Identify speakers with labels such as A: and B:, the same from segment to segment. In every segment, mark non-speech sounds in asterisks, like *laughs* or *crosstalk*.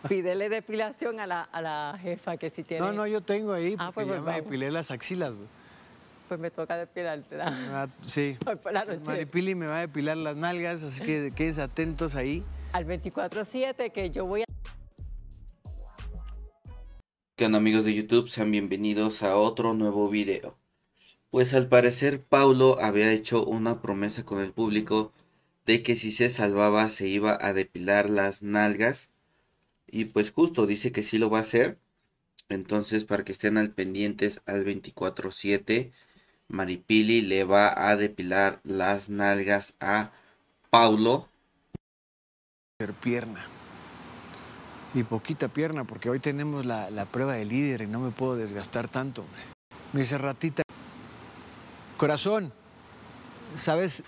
A: *laughs* Pídele depilación a la, a la jefa que si tiene. No, no,
B: yo tengo ahí, ah, pues, porque pues, me depilé las axilas.
A: Pues me toca depilarte, Ah, sí. *laughs* Por la noche. Maripili
B: me va a depilar las nalgas, así que quédense atentos ahí.
A: Al 24-7, que yo voy a.
C: ¿Qué amigos de YouTube? Sean bienvenidos a otro nuevo video. Pues al parecer, Paulo había hecho una promesa con el público de que si se salvaba se iba a depilar las nalgas y pues justo dice que sí lo va a hacer. Entonces, para que estén al pendientes al 24-7, Maripili le va a depilar las nalgas a Paulo. Pierna.
B: Y poquita pierna, porque hoy tenemos la, prueba de líder y no me puedo desgastar tanto. Me dice ratita. Corazón, ¿sabes,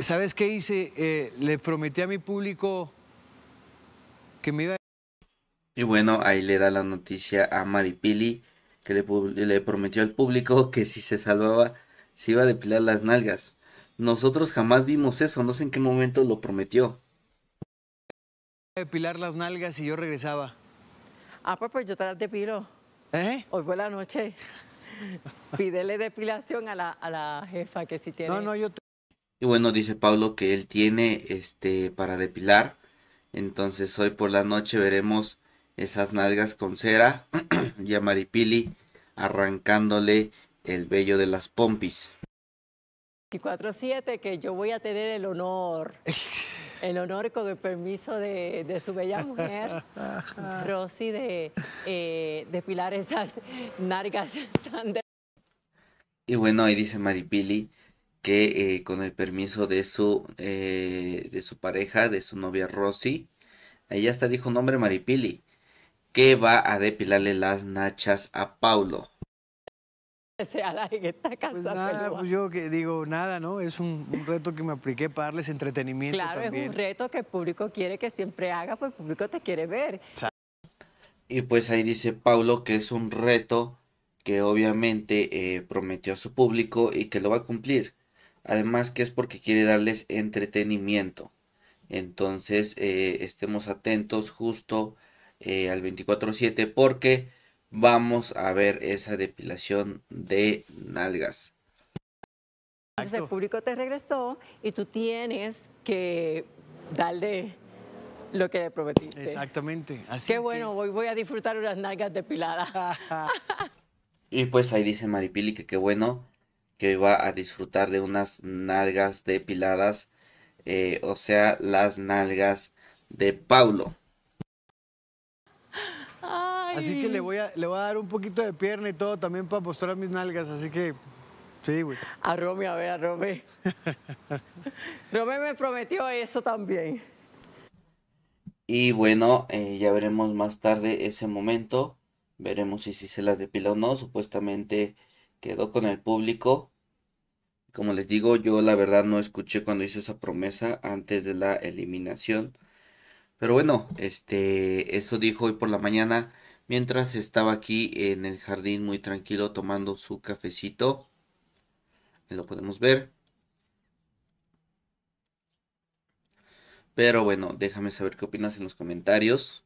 B: ¿sabes qué hice? Eh, le prometí a mi público que me iba
C: a... Y bueno, ahí le da la noticia a Maripili, que le, le prometió al público *laughs* que si se salvaba, se iba a depilar las nalgas. Nosotros jamás vimos eso, no sé en qué momento lo prometió.
B: Depilar las nalgas y yo regresaba.
A: Ah, pues, pues yo te las depilo. ¿Eh? Hoy fue la noche. *laughs* Pídele depilación a la, a la jefa que si tiene. No, no, yo
C: Y bueno, dice Pablo que él tiene este para depilar. Entonces hoy por la noche veremos esas nalgas con cera *clears throat* y a Maripili arrancándole el vello de las pompis.
A: 24 que yo voy a tener el honor, *laughs* el honor con el permiso de, su bella mujer, *laughs* Rosy, de eh, depilar esas nalgas *laughs* tan de...
C: Y bueno, ahí dice Maripili que eh, con el permiso de su, eh, de su pareja, de su novia Rosy, ella está dijo nombre Maripili, que va a depilarle las nachas a Paulo.
B: Pues nada, pues yo que digo nada, ¿no? Es un, reto que me apliqué para darles entretenimiento. Claro, es un
A: reto que el público quiere que siempre haga, pues el público te quiere ver.
C: Y pues ahí dice Paulo que es un reto que obviamente eh, prometió a su público y que lo va a cumplir. Además que es porque quiere darles entretenimiento. Entonces eh, estemos atentos justo eh, al 24/7 porque vamos a ver esa depilación de nalgas.
A: Entonces el público te regresó y tú tienes que darle lo que le prometiste.
B: Exactamente.
C: Así
A: Qué bueno, hoy voy a disfrutar unas nalgas depiladas. *laughs*
C: y pues ahí dice Maripili que qué bueno que va a disfrutar de unas nalgas depiladas, eh, o sea, las nalgas de Paulo.
B: Así que le voy, a, le voy a dar un poquito de pierna y todo también para mostrar mis nalgas, así que sí, güey. A Romy, a ver, a Romy. *laughs* Romy me prometió eso también.
C: Y bueno, eh, ya veremos más tarde ese momento. Veremos si, si se las depila o no. Supuestamente quedó con el público. Como les digo, yo la verdad no escuché cuando hizo esa promesa antes de la eliminación. Pero bueno, este, eso dijo hoy por la mañana mientras estaba aquí en el jardín muy tranquilo tomando su cafecito. Lo podemos ver. Pero bueno, déjame saber qué opinas en los comentarios.